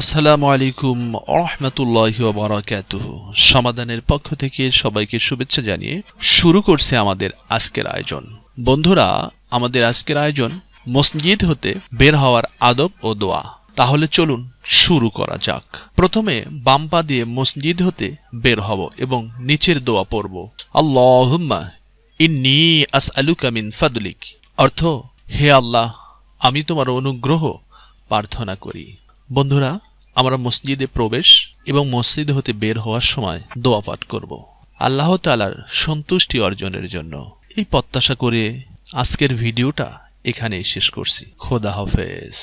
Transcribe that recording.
আসসালামু আলাইকুম রহমতুল্লাহ বারাকাত সমাধানের পক্ষ থেকে সবাইকে শুভেচ্ছা জানিয়ে শুরু করছে আমাদের আজকের আয়োজন বন্ধুরা আমাদের আজকের আয়োজন মসজিদ হতে বের হওয়ার আদব ও দোয়া তাহলে চলুন শুরু করা যাক প্রথমে বাম্পা দিয়ে মসজিদ হতে বের হব এবং নিচের দোয়া পড়ব আল্লাহ ইন্নি আস কামিন ফাদুলিক অর্থ হে আল্লাহ আমি তোমার অনুগ্রহ প্রার্থনা করি বন্ধুরা আমরা মসজিদে প্রবেশ এবং মসজিদ হতে বের হওয়ার সময় দোয়া পাঠ করব আল্লাহ তালার সন্তুষ্টি অর্জনের জন্য এই প্রত্যাশা করে আজকের ভিডিওটা এখানেই শেষ করছি খোদা হাফেজ